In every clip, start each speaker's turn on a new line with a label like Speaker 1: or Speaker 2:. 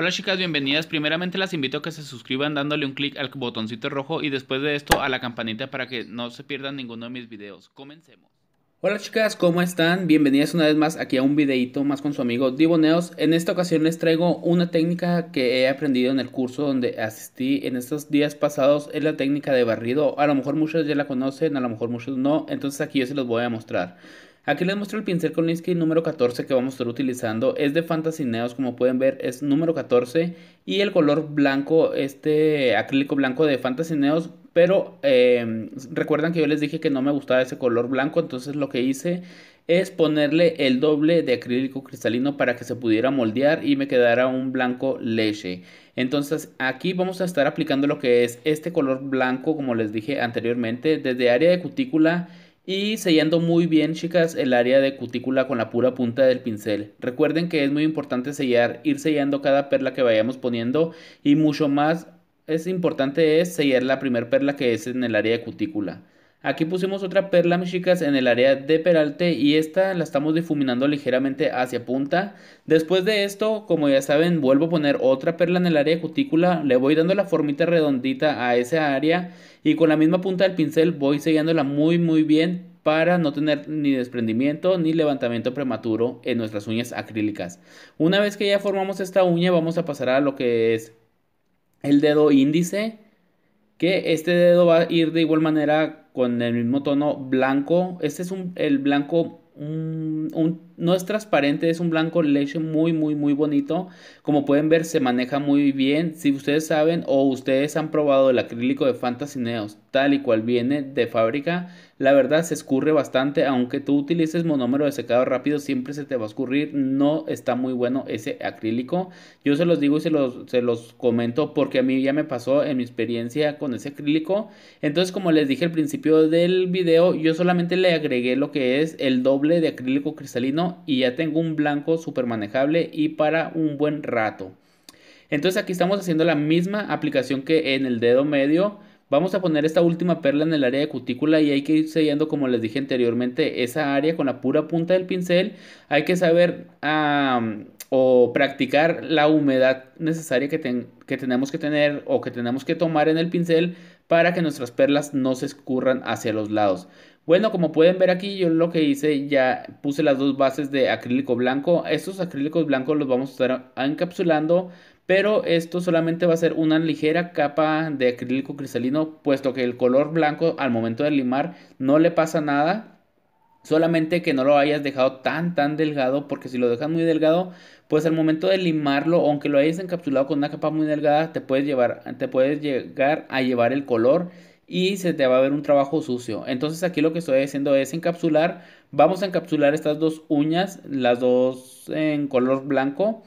Speaker 1: Hola chicas, bienvenidas. Primeramente las invito a que se suscriban dándole un clic al botoncito rojo y después de esto a la campanita para que no se pierdan ninguno de mis videos. Comencemos. Hola chicas, ¿cómo están? Bienvenidas una vez más aquí a un videito más con su amigo Diboneos. En esta ocasión les traigo una técnica que he aprendido en el curso donde asistí en estos días pasados. Es la técnica de barrido. A lo mejor muchos ya la conocen, a lo mejor muchos no. Entonces aquí yo se los voy a mostrar. Aquí les muestro el pincel con Kolinsky número 14 que vamos a estar utilizando. Es de Fantasy Neos, como pueden ver, es número 14. Y el color blanco, este acrílico blanco de Fantasy Neos, pero eh, recuerdan que yo les dije que no me gustaba ese color blanco, entonces lo que hice es ponerle el doble de acrílico cristalino para que se pudiera moldear y me quedara un blanco leche. Entonces aquí vamos a estar aplicando lo que es este color blanco, como les dije anteriormente, desde área de cutícula y sellando muy bien, chicas, el área de cutícula con la pura punta del pincel. Recuerden que es muy importante sellar, ir sellando cada perla que vayamos poniendo y mucho más es importante es sellar la primer perla que es en el área de cutícula. Aquí pusimos otra perla, mis chicas, en el área de peralte y esta la estamos difuminando ligeramente hacia punta. Después de esto, como ya saben, vuelvo a poner otra perla en el área de cutícula, le voy dando la formita redondita a esa área y con la misma punta del pincel voy sellándola muy muy bien para no tener ni desprendimiento ni levantamiento prematuro en nuestras uñas acrílicas. Una vez que ya formamos esta uña vamos a pasar a lo que es el dedo índice, que este dedo va a ir de igual manera con el mismo tono blanco. Este es un, el blanco, un, un no es transparente, es un blanco leche muy, muy, muy bonito. Como pueden ver, se maneja muy bien. Si ustedes saben o ustedes han probado el acrílico de Fantasy Neos tal y cual viene de fábrica, la verdad se escurre bastante. Aunque tú utilices monómero de secado rápido, siempre se te va a escurrir. No está muy bueno ese acrílico. Yo se los digo y se los, se los comento porque a mí ya me pasó en mi experiencia con ese acrílico. Entonces, como les dije al principio del video, yo solamente le agregué lo que es el doble de acrílico cristalino y ya tengo un blanco súper manejable y para un buen rato. Entonces aquí estamos haciendo la misma aplicación que en el dedo medio. Vamos a poner esta última perla en el área de cutícula y hay que ir sellando, como les dije anteriormente, esa área con la pura punta del pincel. Hay que saber o practicar la humedad necesaria que tenemos que tener o que tenemos que tomar en el pincel para que nuestras perlas no se escurran hacia los lados. Bueno, como pueden ver aquí, yo lo que hice, ya puse las dos bases de acrílico blanco. Estos acrílicos blancos los vamos a estar encapsulando, pero esto solamente va a ser una ligera capa de acrílico cristalino, puesto que el color blanco al momento de limar no le pasa nada. Solamente que no lo hayas dejado tan tan delgado, porque si lo dejas muy delgado, pues al momento de limarlo, aunque lo hayas encapsulado con una capa muy delgada, te puedes llevar, te puedes llegar a llevar el color y se te va a ver un trabajo sucio. Entonces aquí lo que estoy haciendo es encapsular. Vamos a encapsular estas dos uñas, las dos en color blanco.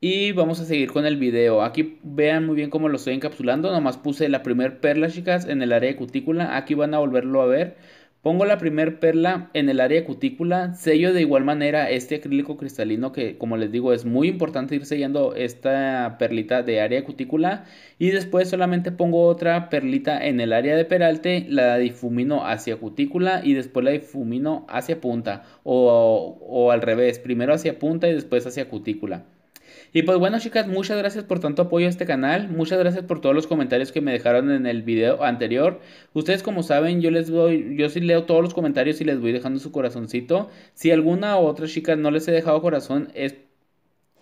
Speaker 1: Y vamos a seguir con el video. Aquí vean muy bien cómo lo estoy encapsulando. Nomás puse la primer perla, chicas, en el área de cutícula. Aquí van a volverlo a ver. Pongo la primera perla en el área cutícula, sello de igual manera este acrílico cristalino que como les digo es muy importante ir sellando esta perlita de área cutícula y después solamente pongo otra perlita en el área de peralte, la difumino hacia cutícula y después la difumino hacia punta o, o al revés, primero hacia punta y después hacia cutícula. Y pues bueno, chicas, muchas gracias por tanto apoyo a este canal. Muchas gracias por todos los comentarios que me dejaron en el video anterior. Ustedes, como saben, yo les voy, yo sí leo todos los comentarios y les voy dejando su corazoncito. Si alguna u otra chica no les he dejado corazón, es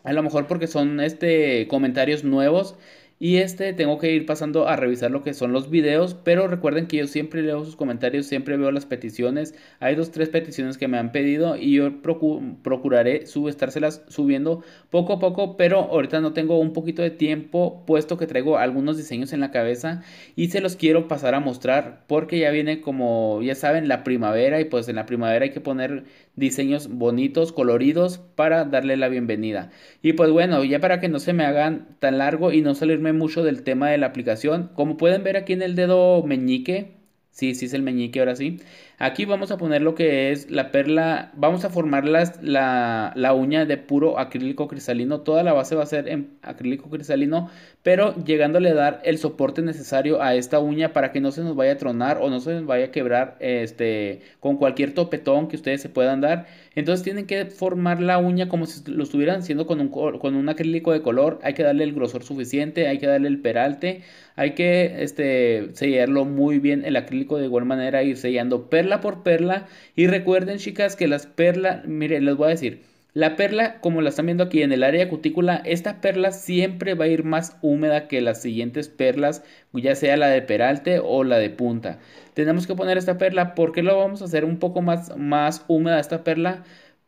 Speaker 1: a lo mejor porque son este comentarios nuevos. Y este tengo que ir pasando a revisar lo que son los videos, pero recuerden que yo siempre leo sus comentarios, siempre veo las peticiones. Hay dos, tres peticiones que me han pedido y yo procuraré subestárselas subiendo poco a poco, pero ahorita no tengo un poquito de tiempo, puesto que traigo algunos diseños en la cabeza y se los quiero pasar a mostrar porque ya viene como ya saben la primavera y pues en la primavera hay que poner diseños bonitos, coloridos para darle la bienvenida. Y pues bueno, ya para que no se me hagan tan largo y no salirme mucho del tema de la aplicación. Como pueden ver aquí en el dedo meñique, sí, sí es el meñique ahora sí, Aquí vamos a poner lo que es la perla, vamos a formar la, uña de puro acrílico cristalino, toda la base va a ser en acrílico cristalino, pero llegándole a dar el soporte necesario a esta uña para que no se nos vaya a tronar o no se nos vaya a quebrar este, con cualquier topetón que ustedes se puedan dar. Entonces tienen que formar la uña como si lo estuvieran haciendo con un, con un acrílico de color, hay que darle el grosor suficiente, hay que darle el peralte, hay que este, sellarlo muy bien el acrílico de igual manera, ir sellando perlas perla por perla. Y recuerden, chicas, que las perlas, miren, les voy a decir, la perla, como la están viendo aquí en el área cutícula, esta perla siempre va a ir más húmeda que las siguientes perlas, ya sea la de peralte o la de punta. Tenemos que poner esta perla, porque lo vamos a hacer un poco más, más húmeda esta perla?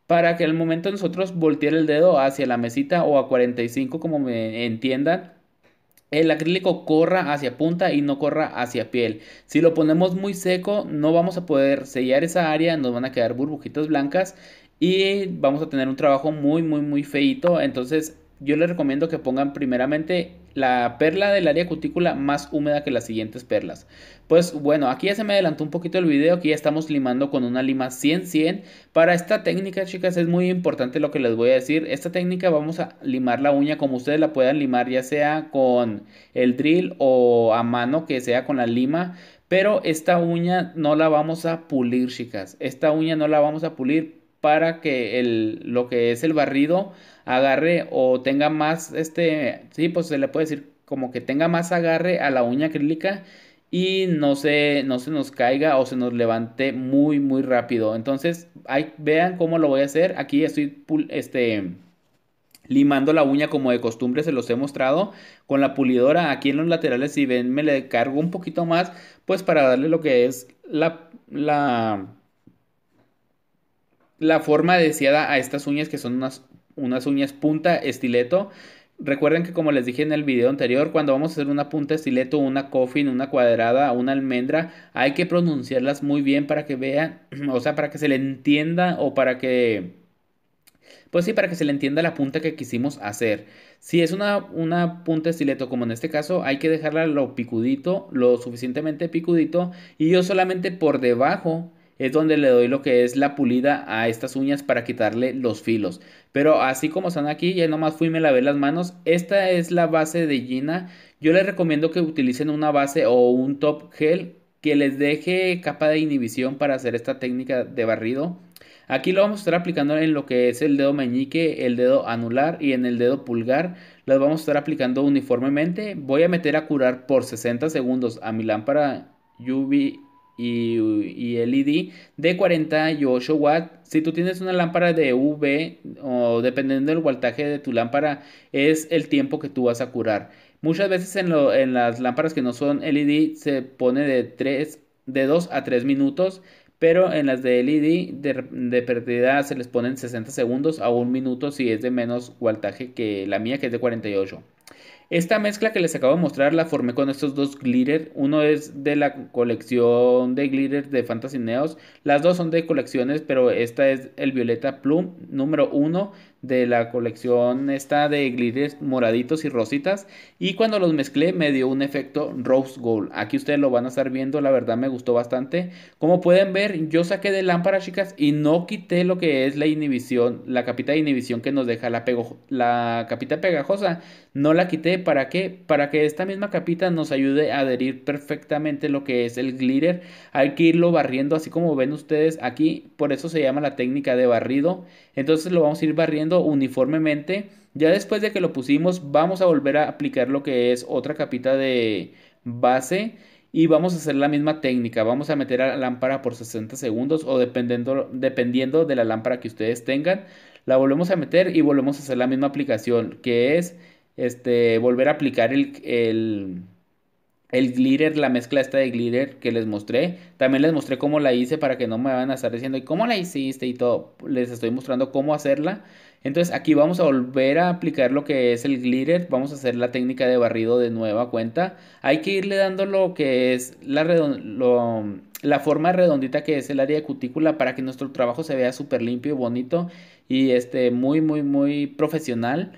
Speaker 1: Para que al momento nosotros voltear el dedo hacia la mesita o a 45 como me entiendan el acrílico corra hacia punta y no corra hacia piel. Si lo ponemos muy seco, no vamos a poder sellar esa área, nos van a quedar burbujitas blancas y vamos a tener un trabajo muy, muy, muy feito. Entonces, yo les recomiendo que pongan primeramente la perla del área cutícula más húmeda que las siguientes perlas. Pues bueno, aquí ya se me adelantó un poquito el video, aquí ya estamos limando con una lima 100-100. Para esta técnica, chicas, es muy importante lo que les voy a decir. Esta técnica vamos a limar la uña como ustedes la puedan limar, ya sea con el drill o a mano, que sea con la lima. Pero esta uña no la vamos a pulir, chicas. Esta uña no la vamos a pulir para que el, lo que es el barrido agarre o tenga más, este, sí, pues se le puede decir como que tenga más agarre a la uña acrílica y no se, no se nos caiga o se nos levante muy, muy rápido. Entonces, vean cómo lo voy a hacer. Aquí estoy este, limando la uña como de costumbre, se los he mostrado con la pulidora. Aquí en los laterales, si ven, me le cargo un poquito más, pues para darle lo que es la, la la forma deseada a estas uñas que son unas, unas uñas punta estileto. Recuerden que como les dije en el video anterior, cuando vamos a hacer una punta estileto, una coffin, una cuadrada, una almendra, hay que pronunciarlas muy bien para que vean, o sea, para que se le entienda o para que... Pues sí, para que se le entienda la punta que quisimos hacer. Si es una, una punta estileto, como en este caso, hay que dejarla lo picudito, lo suficientemente picudito. Y yo solamente por debajo es donde le doy lo que es la pulida a estas uñas para quitarle los filos. Pero así como están aquí, ya nomás fui y me lavé las manos. Esta es la base de Gina. Yo les recomiendo que utilicen una base o un top gel que les deje capa de inhibición para hacer esta técnica de barrido. Aquí lo vamos a estar aplicando en lo que es el dedo meñique, el dedo anular y en el dedo pulgar. Las vamos a estar aplicando uniformemente. Voy a meter a curar por 60 segundos a mi lámpara UV y, y LED de 48 watts. Si tú tienes una lámpara de UV o dependiendo del voltaje de tu lámpara es el tiempo que tú vas a curar. Muchas veces en, las lámparas que no son LED se pone de 3 de 2 a 3 minutos, pero en las de LED de, de, pérdida se les ponen 60 segundos a 1 minuto si es de menos voltaje que la mía que es de 48. Esta mezcla que les acabo de mostrar la formé con estos dos glitter. Uno es de la colección de glitter de Fantasy Neos. Las dos son de colecciones, pero esta es el Violeta Plum número uno de la colección esta de glitter moraditos y rositas. Y cuando los mezclé me dio un efecto rose gold. Aquí ustedes lo van a estar viendo, la verdad me gustó bastante. Como pueden ver, yo saqué de lámpara, chicas, y no quité lo que es la inhibición, la capita de inhibición que nos deja la, pego la capita pegajosa. No la quité ¿Para qué? Para que esta misma capita nos ayude a adherir perfectamente lo que es el glitter. Hay que irlo barriendo así como ven ustedes aquí. Por eso se llama la técnica de barrido. Entonces lo vamos a ir barriendo uniformemente. Ya después de que lo pusimos vamos a volver a aplicar lo que es otra capita de base. Y vamos a hacer la misma técnica. Vamos a meter a la lámpara por 60 segundos o dependiendo, dependiendo de la lámpara que ustedes tengan. La volvemos a meter y volvemos a hacer la misma aplicación que es este, volver a aplicar el, el, glitter, la mezcla esta de glitter que les mostré. También les mostré cómo la hice para que no me van a estar diciendo, ¿y cómo la hiciste? Y todo. Les estoy mostrando cómo hacerla. Entonces aquí vamos a volver a aplicar lo que es el glitter. Vamos a hacer la técnica de barrido de nueva cuenta. Hay que irle dando lo que es la, lo, la forma redondita que es el área de cutícula para que nuestro trabajo se vea súper limpio y bonito. Y este, muy, muy, muy profesional.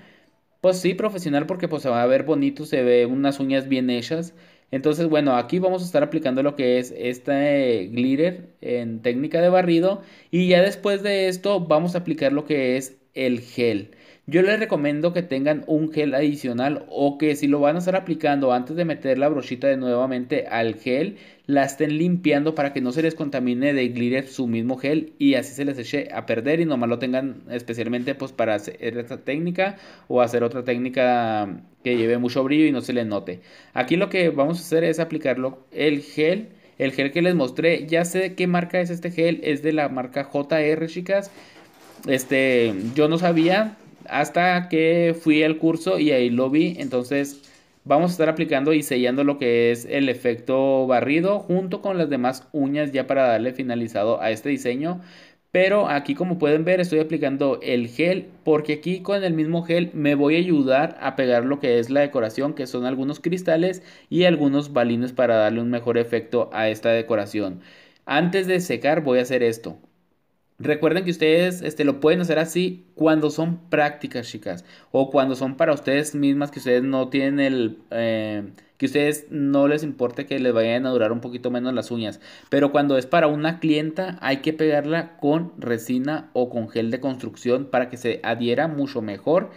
Speaker 1: Pues sí, profesional porque pues se va a ver bonito, se ve unas uñas bien hechas. Entonces, bueno, aquí vamos a estar aplicando lo que es este glitter en técnica de barrido y ya después de esto vamos a aplicar lo que es el gel. Yo les recomiendo que tengan un gel adicional o que si lo van a estar aplicando antes de meter la brochita de nuevamente al gel, la estén limpiando para que no se les contamine de glitter su mismo gel y así se les eche a perder y nomás lo tengan especialmente pues para hacer esta técnica o hacer otra técnica que lleve mucho brillo y no se le note. Aquí lo que vamos a hacer es aplicarlo el gel el gel que les mostré, ya sé qué marca es este gel, es de la marca JR, chicas. Este, yo no sabía, hasta que fui al curso y ahí lo vi. Entonces vamos a estar aplicando y sellando lo que es el efecto barrido junto con las demás uñas ya para darle finalizado a este diseño. Pero aquí como pueden ver estoy aplicando el gel porque aquí con el mismo gel me voy a ayudar a pegar lo que es la decoración que son algunos cristales y algunos balines para darle un mejor efecto a esta decoración. Antes de secar voy a hacer esto. Recuerden que ustedes este, lo pueden hacer así cuando son prácticas, chicas. O cuando son para ustedes mismas que ustedes no tienen el... Eh, que ustedes no les importe que les vayan a durar un poquito menos las uñas. Pero cuando es para una clienta hay que pegarla con resina o con gel de construcción para que se adhiera mucho mejor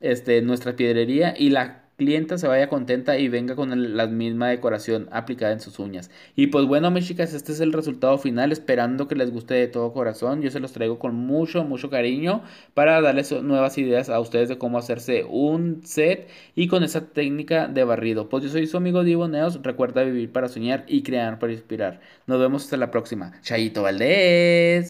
Speaker 1: este, nuestra piedrería y la clienta se vaya contenta y venga con la misma decoración aplicada en sus uñas. Y pues bueno, mis chicas, este es el resultado final, esperando que les guste de todo corazón. Yo se los traigo con mucho, mucho cariño para darles nuevas ideas a ustedes de cómo hacerse un set y con esa técnica de barrido. Pues yo soy su amigo Divo Neos, recuerda vivir para soñar y crear para inspirar. Nos vemos hasta la próxima. Chaito Valdés.